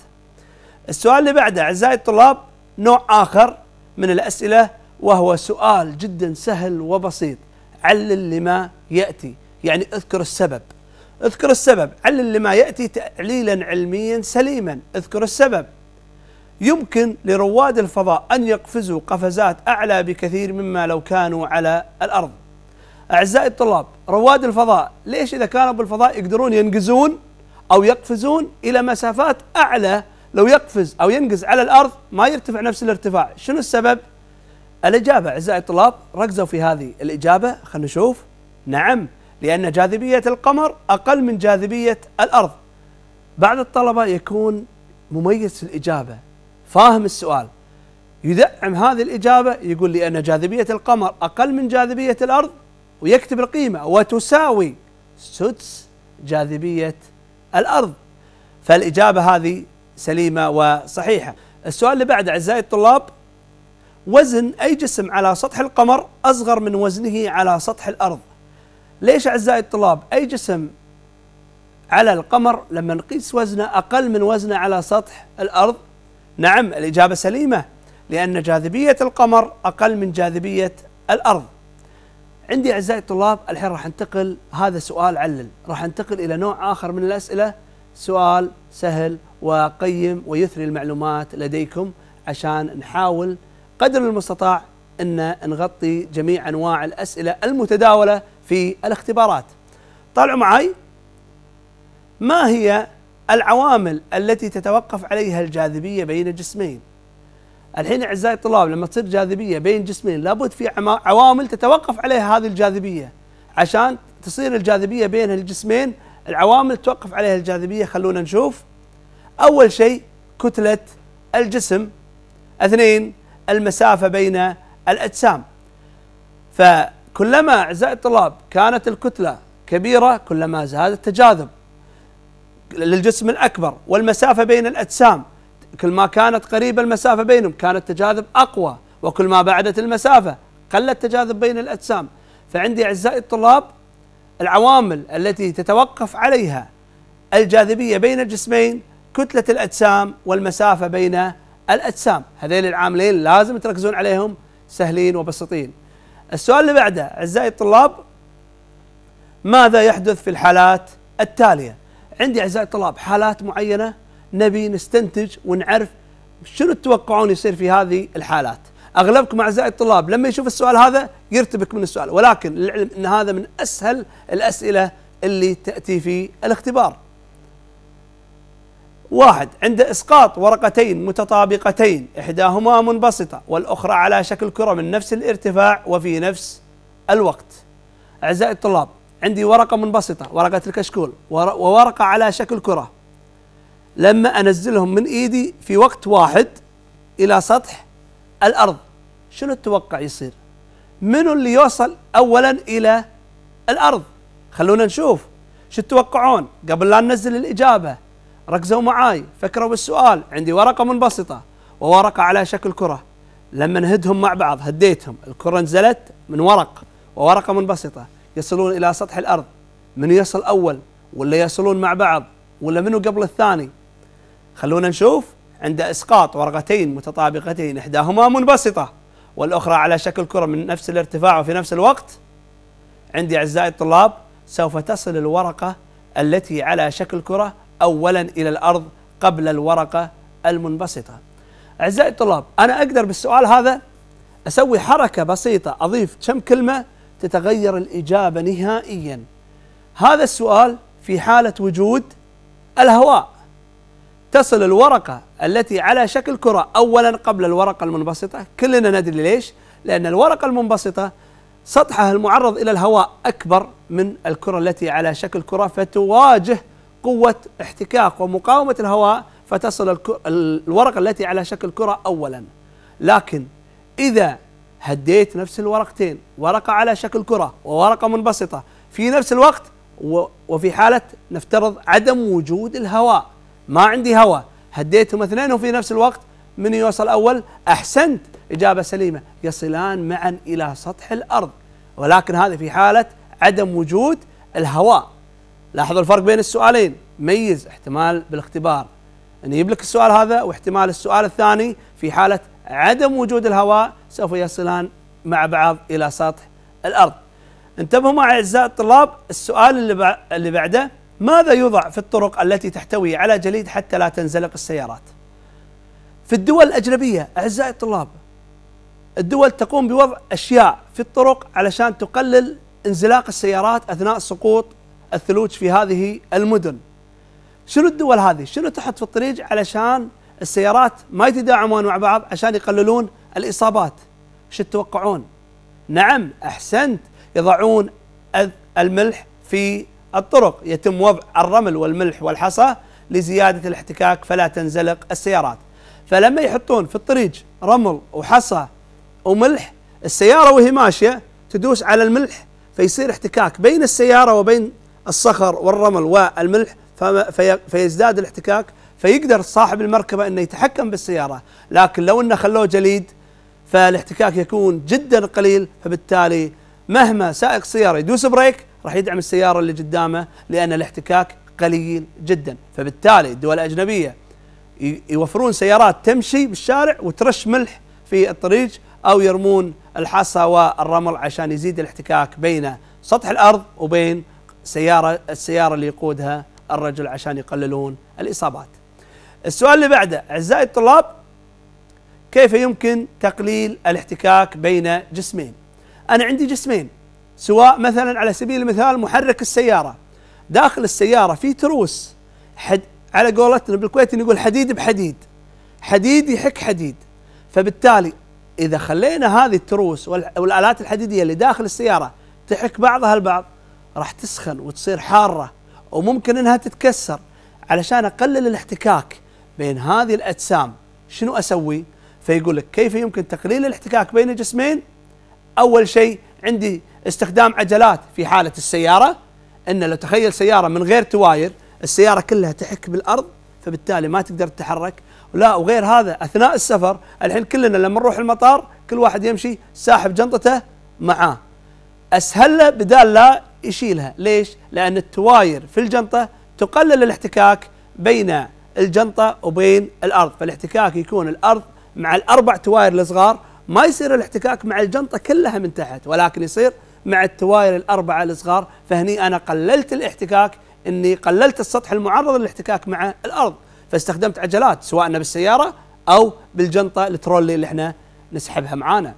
السؤال اللي بعده أعزائي الطلاب نوع آخر من الأسئلة وهو سؤال جدا سهل وبسيط علل لما يأتي يعني اذكر السبب اذكر السبب علل لما يأتي تعليلا علميا سليما اذكر السبب يمكن لرواد الفضاء أن يقفزوا قفزات أعلى بكثير مما لو كانوا على الأرض أعزائي الطلاب رواد الفضاء ليش إذا كانوا بالفضاء يقدرون ينقزون أو يقفزون إلى مسافات أعلى لو يقفز أو ينقز على الأرض ما يرتفع نفس الارتفاع شنو السبب؟ الإجابة أعزائي الطلاب ركزوا في هذه الإجابة خلينا نشوف نعم لأن جاذبية القمر أقل من جاذبية الأرض بعض الطلبة يكون مميز في الإجابة فاهم السؤال يدعم هذه الإجابة يقول لأن جاذبية القمر أقل من جاذبية الأرض ويكتب القيمة وتساوي سدس جاذبية الأرض فالإجابة هذه سليمة وصحيحة السؤال اللي بعد أعزائي الطلاب وزن أي جسم على سطح القمر أصغر من وزنه على سطح الأرض ليش أعزائي الطلاب أي جسم على القمر لما نقيس وزنه أقل من وزنه على سطح الأرض نعم الإجابة سليمة لأن جاذبية القمر أقل من جاذبية الأرض عندي أعزائي الطلاب الحين راح انتقل هذا سؤال علل راح انتقل إلى نوع آخر من الأسئلة سؤال سهل وقيم ويثري المعلومات لديكم عشان نحاول قدر المستطاع أن نغطي جميع أنواع الأسئلة المتداولة في الاختبارات طالعوا معي ما هي العوامل التي تتوقف عليها الجاذبية بين جسمين الحين أعزائي الطلاب لما تصير جاذبية بين جسمين لابد في عوامل تتوقف عليها هذه الجاذبية عشان تصير الجاذبية بين الجسمين العوامل توقف عليها الجاذبية خلونا نشوف أول شيء كتلة الجسم اثنين المسافة بين الأجسام فكلما أعزائي الطلاب كانت الكتلة كبيرة كلما زاد التجاذب للجسم الأكبر والمسافة بين الأجسام كل ما كانت قريبة المسافة بينهم كان التجاذب أقوى وكل ما بعدت المسافة قل التجاذب بين الأجسام فعندي أعزائي الطلاب العوامل التي تتوقف عليها الجاذبية بين الجسمين كتلة الأجسام والمسافة بين الاجسام هذيل العاملين لازم تركزون عليهم سهلين وبسيطين السؤال اللي بعده اعزائي الطلاب ماذا يحدث في الحالات التاليه عندي اعزائي الطلاب حالات معينه نبي نستنتج ونعرف شنو تتوقعون يصير في هذه الحالات اغلبكم اعزائي الطلاب لما يشوف السؤال هذا يرتبك من السؤال ولكن للعلم ان هذا من اسهل الاسئله اللي تاتي في الاختبار واحد عند إسقاط ورقتين متطابقتين إحداهما منبسطة والأخرى على شكل كرة من نفس الارتفاع وفي نفس الوقت أعزائي الطلاب عندي ورقة منبسطة ورقة الكشكول وورقة على شكل كرة لما أنزلهم من إيدي في وقت واحد إلى سطح الأرض شنو تتوقع يصير منو اللي يوصل أولا إلى الأرض خلونا نشوف شو تتوقعون قبل لا ننزل الإجابة ركزوا معاي فكروا بالسؤال عندي ورقة منبسطة وورقة على شكل كرة لما نهدهم مع بعض هديتهم الكرة نزلت من ورق وورقة منبسطة يصلون إلى سطح الأرض من يصل أول ولا يصلون مع بعض ولا منو قبل الثاني خلونا نشوف عند إسقاط ورقتين متطابقتين إحداهما منبسطة والأخرى على شكل كرة من نفس الارتفاع وفي نفس الوقت عندي أعزائي الطلاب سوف تصل الورقة التي على شكل كرة أولا إلى الأرض قبل الورقة المنبسطة أعزائي الطلاب أنا أقدر بالسؤال هذا أسوي حركة بسيطة أضيف كم كلمة تتغير الإجابة نهائيا هذا السؤال في حالة وجود الهواء تصل الورقة التي على شكل كرة أولا قبل الورقة المنبسطة كلنا ندري ليش لأن الورقة المنبسطة سطحها المعرض إلى الهواء أكبر من الكرة التي على شكل كرة فتواجه قوة احتكاك ومقاومة الهواء فتصل الورقة التي على شكل كرة أولا لكن إذا هديت نفس الورقتين ورقة على شكل كرة وورقة منبسطة في نفس الوقت وفي حالة نفترض عدم وجود الهواء ما عندي هواء هديتهم اثنين وفي نفس الوقت من يوصل أول أحسنت إجابة سليمة يصلان معا إلى سطح الأرض ولكن هذا في حالة عدم وجود الهواء لاحظوا الفرق بين السؤالين ميز احتمال بالاختبار أن يجيب لك السؤال هذا واحتمال السؤال الثاني في حالة عدم وجود الهواء سوف يصلان مع بعض إلى سطح الأرض انتبهوا مع أعزائي الطلاب السؤال اللي, اللي بعده ماذا يوضع في الطرق التي تحتوي على جليد حتى لا تنزلق السيارات في الدول الأجنبية أعزائي الطلاب الدول تقوم بوضع أشياء في الطرق علشان تقلل انزلاق السيارات أثناء سقوط الثلوج في هذه المدن شنو الدول هذه شنو تحط في الطريق علشان السيارات ما يتداعمون مع بعض عشان يقللون الإصابات شو تتوقعون نعم أحسنت يضعون الملح في الطرق يتم وضع الرمل والملح والحصى لزيادة الاحتكاك فلا تنزلق السيارات فلما يحطون في الطريق رمل وحصى وملح السيارة وهي ماشية تدوس على الملح فيصير احتكاك بين السيارة وبين الصخر والرمل والملح فيزداد الاحتكاك فيقدر صاحب المركبة أنه يتحكم بالسيارة لكن لو أنه خلوه جليد فالاحتكاك يكون جدا قليل فبالتالي مهما سائق سيارة يدوس بريك راح يدعم السيارة اللي قدامه لأن الاحتكاك قليل جدا فبالتالي الدول الأجنبية يوفرون سيارات تمشي بالشارع وترش ملح في الطريق أو يرمون الحصى والرمل عشان يزيد الاحتكاك بين سطح الأرض وبين سيارة السيارة اللي يقودها الرجل عشان يقللون الإصابات السؤال اللي بعده أعزائي الطلاب كيف يمكن تقليل الاحتكاك بين جسمين أنا عندي جسمين سواء مثلا على سبيل المثال محرك السيارة داخل السيارة في تروس حد على قولتنا بالكويت نقول حديد بحديد حديد يحك حديد فبالتالي إذا خلينا هذه التروس والآلات الحديدية اللي داخل السيارة تحك بعضها البعض راح تسخن وتصير حارة وممكن انها تتكسر علشان اقلل الاحتكاك بين هذه الاجسام شنو اسوي؟ فيقول لك كيف يمكن تقليل الاحتكاك بين الجسمين؟ اول شيء عندي استخدام عجلات في حالة السيارة ان لو تخيل سيارة من غير تواير السيارة كلها تحك بالارض فبالتالي ما تقدر تتحرك لا وغير هذا اثناء السفر الحين كلنا لما نروح المطار كل واحد يمشي ساحب جنطته معاه اسهل له بدال لا يشيلها ليش؟ لأن التواير في الجنطة تقلل الاحتكاك بين الجنطة وبين الأرض فالاحتكاك يكون الأرض مع الأربع تواير الصغار ما يصير الاحتكاك مع الجنطة كلها من تحت ولكن يصير مع التواير الأربعة الصغار فهني أنا قللت الاحتكاك أني قللت السطح المعرض للاحتكاك مع الأرض فاستخدمت عجلات سواء بالسيارة أو بالجنطة الترولي اللي احنا نسحبها معانا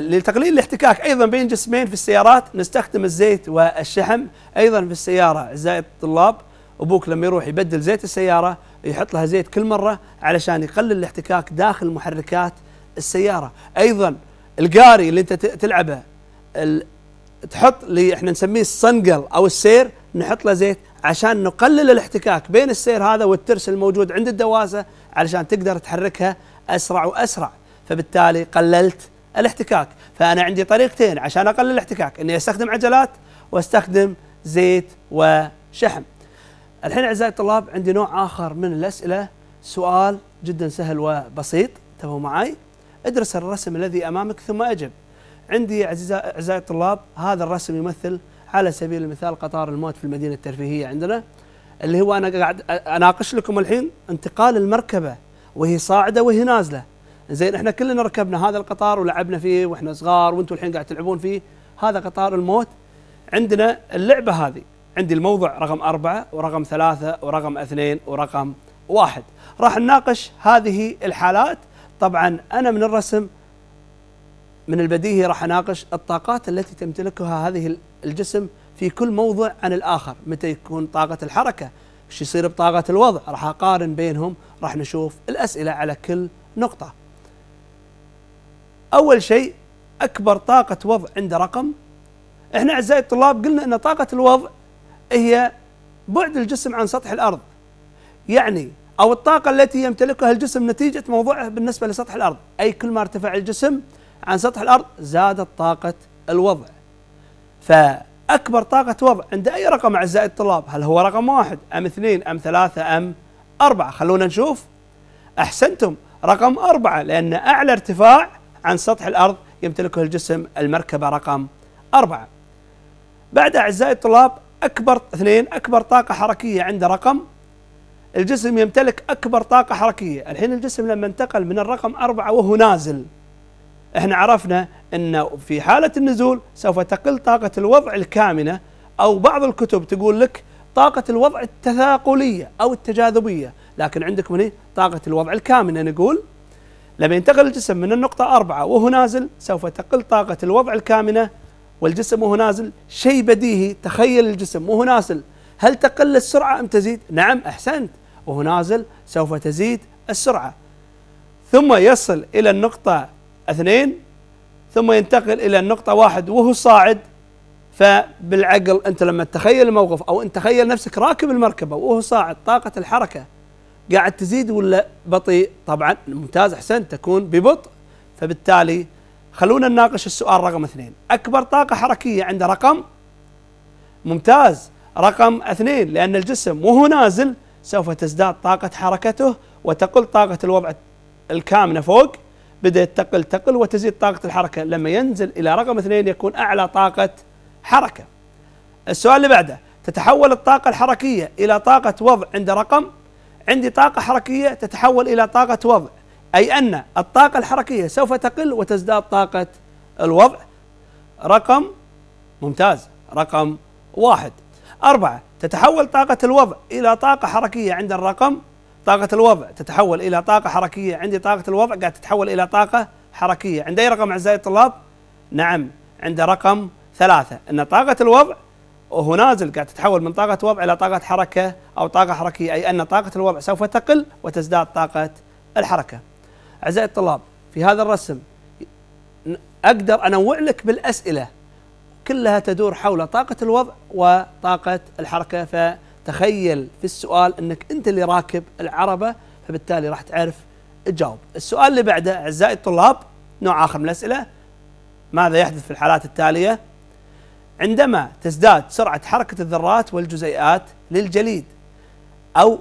لتقليل الاحتكاك ايضا بين جسمين في السيارات نستخدم الزيت والشحم ايضا في السياره اعزائي الطلاب ابوك لما يروح يبدل زيت السياره يحط لها زيت كل مره علشان يقلل الاحتكاك داخل محركات السياره ايضا القاري اللي انت تلعبه تحط اللي احنا نسميه الصنقل او السير نحط له زيت عشان نقلل الاحتكاك بين السير هذا والترس الموجود عند الدواسه علشان تقدر تحركها اسرع واسرع فبالتالي قللت الاحتكاك فأنا عندي طريقتين عشان أقلل الاحتكاك أني أستخدم عجلات واستخدم زيت وشحم الحين أعزائي الطلاب عندي نوع آخر من الأسئلة سؤال جدا سهل وبسيط انتبهوا معي ادرس الرسم الذي أمامك ثم أجب عندي أعزائي الطلاب هذا الرسم يمثل على سبيل المثال قطار الموت في المدينة الترفيهية عندنا اللي هو أنا قاعد أناقش لكم الحين انتقال المركبة وهي صاعدة وهي نازلة زين احنا كلنا ركبنا هذا القطار ولعبنا فيه واحنا صغار وانتم الحين قاعد تلعبون فيه هذا قطار الموت عندنا اللعبه هذه عندي الموضع رقم أربعة ورقم ثلاثة ورقم اثنين ورقم واحد راح نناقش هذه الحالات طبعا أنا من الرسم من البديهي راح أناقش الطاقات التي تمتلكها هذه الجسم في كل موضع عن الآخر متى يكون طاقة الحركة ايش يصير بطاقة الوضع راح أقارن بينهم راح نشوف الأسئلة على كل نقطة أول شيء أكبر طاقة وضع عند رقم إحنا أعزائي الطلاب قلنا أن طاقة الوضع هي بعد الجسم عن سطح الأرض يعني أو الطاقة التي يمتلكها الجسم نتيجة موضوعه بالنسبة لسطح الأرض أي كل ما ارتفع الجسم عن سطح الأرض زادت طاقة الوضع فأكبر طاقة وضع عند أي رقم أعزائي الطلاب هل هو رقم واحد أم اثنين أم ثلاثة أم أربعة خلونا نشوف أحسنتم رقم أربعة لأن أعلى ارتفاع عن سطح الأرض يمتلكه الجسم المركبة رقم أربعة بعد أعزائي الطلاب أكبر اثنين أكبر طاقة حركية عند رقم الجسم يمتلك أكبر طاقة حركية الحين الجسم لما انتقل من الرقم أربعة وهو نازل احنا عرفنا أنه في حالة النزول سوف تقل طاقة الوضع الكامنة أو بعض الكتب تقول لك طاقة الوضع التثاقلية أو التجاذبية لكن عندكم هنا طاقة الوضع الكامنة نقول لما ينتقل الجسم من النقطة أربعة وهو نازل سوف تقل طاقة الوضع الكامنة والجسم وهو نازل شيء بديهي تخيل الجسم وهو نازل هل تقل السرعة أم تزيد؟ نعم أحسنت وهو نازل سوف تزيد السرعة ثم يصل إلى النقطة اثنين ثم ينتقل إلى النقطة واحد وهو صاعد فبالعقل أنت لما تتخيل الموقف أو أنت تخيل نفسك راكب المركبة وهو صاعد طاقة الحركة قاعد تزيد ولا بطيء طبعا ممتاز احسنت تكون ببطء فبالتالي خلونا نناقش السؤال رقم اثنين اكبر طاقه حركيه عند رقم ممتاز رقم اثنين لان الجسم وهو نازل سوف تزداد طاقه حركته وتقل طاقه الوضع الكامنه فوق بدأت تقل تقل وتزيد طاقة الحركة لما ينزل إلى رقم اثنين يكون أعلى طاقة حركة السؤال اللي بعده تتحول الطاقة الحركية إلى طاقة وضع عند رقم عندي طاقة حركية تتحول إلى طاقة وضع أي أن الطاقة الحركية سوف تقل وتزداد طاقة الوضع رقم ممتاز رقم واحد أربعة تتحول طاقة الوضع إلى طاقة حركية عند الرقم طاقة الوضع تتحول إلى طاقة حركية عندي طاقة الوضع قاعد تتحول إلى طاقة حركية عند أي رقم أعزائي الطلاب؟ نعم عند رقم ثلاثة أن طاقة الوضع وهو نازل قاعد تتحول من طاقة وضع إلى طاقة حركة أو طاقة حركية أي أن طاقة الوضع سوف تقل وتزداد طاقة الحركة أعزائي الطلاب في هذا الرسم أقدر أنوع لك بالأسئلة كلها تدور حول طاقة الوضع وطاقة الحركة فتخيل في السؤال أنك أنت اللي راكب العربة فبالتالي راح تعرف تجاوب السؤال اللي بعده أعزائي الطلاب نوع آخر من الأسئلة ماذا يحدث في الحالات التالية عندما تزداد سرعة حركة الذرات والجزيئات للجليد أو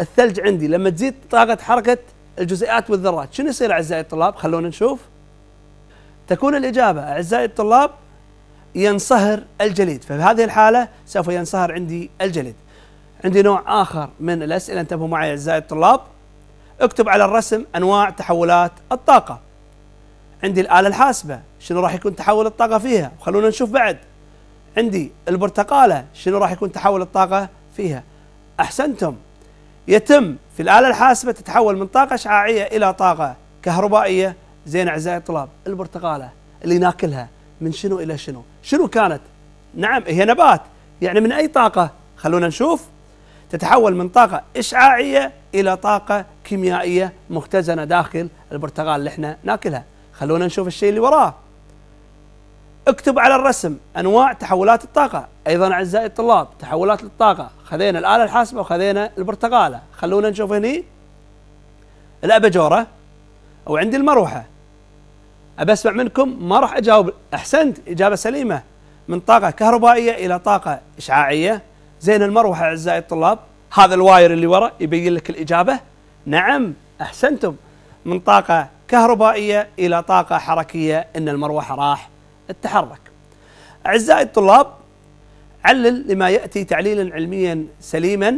الثلج عندي لما تزيد طاقة حركة الجزيئات والذرات شنو يصير أعزائي الطلاب خلونا نشوف تكون الإجابة أعزائي الطلاب ينصهر الجليد ففي هذه الحالة سوف ينصهر عندي الجليد عندي نوع آخر من الأسئلة انتبهوا معي أعزائي الطلاب اكتب على الرسم أنواع تحولات الطاقة عندي الآلة الحاسبة شنو راح يكون تحول الطاقة فيها وخلونا نشوف بعد عندي البرتقالة شنو راح يكون تحول الطاقة فيها أحسنتم يتم في الآلة الحاسبة تتحول من طاقة إشعاعية إلى طاقة كهربائية زين أعزائي الطلاب البرتقالة اللي ناكلها من شنو إلى شنو شنو كانت نعم هي نبات يعني من أي طاقة خلونا نشوف تتحول من طاقة إشعاعية إلى طاقة كيميائية مختزنة داخل البرتقال اللي احنا ناكلها خلونا نشوف الشيء اللي وراه اكتب على الرسم انواع تحولات الطاقه ايضا اعزائي الطلاب تحولات الطاقه خذينا الاله الحاسبه وخذينا البرتقاله خلونا نشوف هني الاباجوره او عندي المروحه ابى اسمع منكم ما راح اجاوب احسنت اجابه سليمه من طاقه كهربائيه الى طاقه اشعاعيه زين المروحه اعزائي الطلاب هذا الواير اللي ورا يبين لك الاجابه نعم احسنتم من طاقه كهربائيه الى طاقه حركيه ان المروحه راح التحرك أعزائي الطلاب علل لما يأتي تعليلا علميا سليما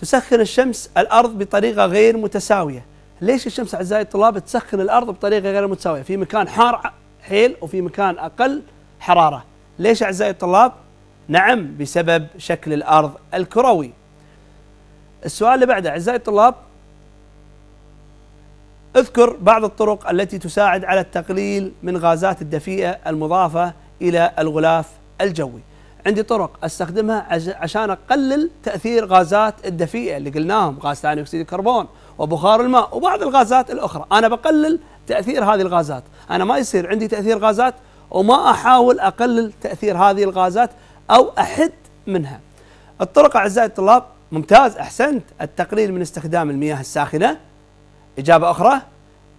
تسخن الشمس الأرض بطريقة غير متساوية ليش الشمس أعزائي الطلاب تسخن الأرض بطريقة غير متساوية في مكان حار حيل وفي مكان أقل حرارة ليش أعزائي الطلاب نعم بسبب شكل الأرض الكروي السؤال اللي بعده أعزائي الطلاب اذكر بعض الطرق التي تساعد على التقليل من غازات الدفيئة المضافة إلى الغلاف الجوي عندي طرق استخدمها عشان اقلل تاثير غازات الدفيئه اللي قلناهم غاز ثاني اكسيد الكربون وبخار الماء وبعض الغازات الاخرى انا بقلل تاثير هذه الغازات انا ما يصير عندي تاثير غازات وما احاول اقلل تاثير هذه الغازات او احد منها الطرق اعزائي الطلاب ممتاز احسنت التقليل من استخدام المياه الساخنه إجابة أخرى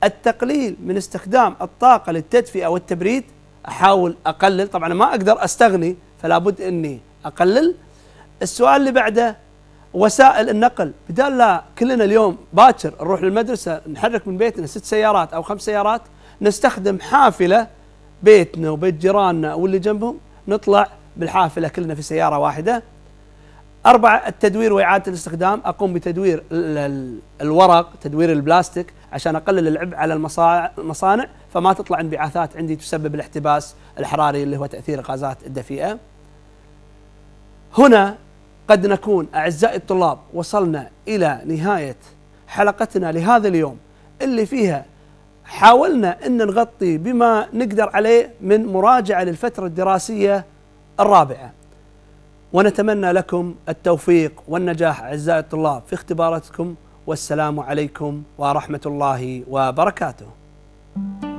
التقليل من استخدام الطاقة للتدفئة والتبريد أحاول أقلل طبعا ما أقدر أستغني فلا بد أني أقلل السؤال اللي بعده وسائل النقل بدال لا كلنا اليوم باكر نروح للمدرسة نحرك من بيتنا ست سيارات أو خمس سيارات نستخدم حافلة بيتنا وبيت جيراننا واللي جنبهم نطلع بالحافلة كلنا في سيارة واحدة أربعة التدوير وإعادة الاستخدام أقوم بتدوير الورق تدوير البلاستيك عشان أقلل العبء على المصانع فما تطلع انبعاثات عندي تسبب الاحتباس الحراري اللي هو تأثير الغازات الدفيئة هنا قد نكون أعزائي الطلاب وصلنا إلى نهاية حلقتنا لهذا اليوم اللي فيها حاولنا أن نغطي بما نقدر عليه من مراجعة للفترة الدراسية الرابعة ونتمنى لكم التوفيق والنجاح أعزائي الطلاب في اختباراتكم والسلام عليكم ورحمة الله وبركاته.